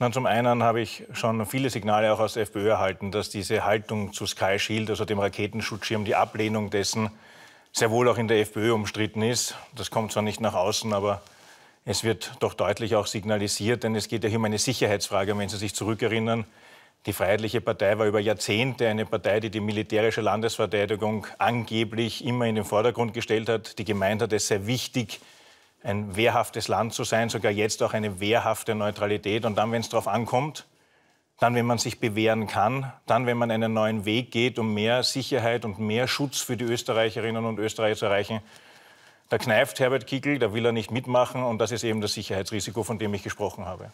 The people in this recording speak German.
Nein, zum einen habe ich schon viele Signale auch aus der FPÖ erhalten, dass diese Haltung zu Sky Shield, also dem Raketenschutzschirm, die Ablehnung dessen sehr wohl auch in der FPÖ umstritten ist. Das kommt zwar nicht nach außen, aber es wird doch deutlich auch signalisiert, denn es geht ja hier um eine Sicherheitsfrage. Wenn Sie sich zurückerinnern, die Freiheitliche Partei war über Jahrzehnte eine Partei, die die militärische Landesverteidigung angeblich immer in den Vordergrund gestellt hat, die gemeint hat, es sei wichtig, ein wehrhaftes Land zu sein, sogar jetzt auch eine wehrhafte Neutralität. Und dann, wenn es darauf ankommt, dann, wenn man sich bewähren kann, dann, wenn man einen neuen Weg geht, um mehr Sicherheit und mehr Schutz für die Österreicherinnen und Österreicher zu erreichen, da kneift Herbert Kickel, da will er nicht mitmachen und das ist eben das Sicherheitsrisiko, von dem ich gesprochen habe.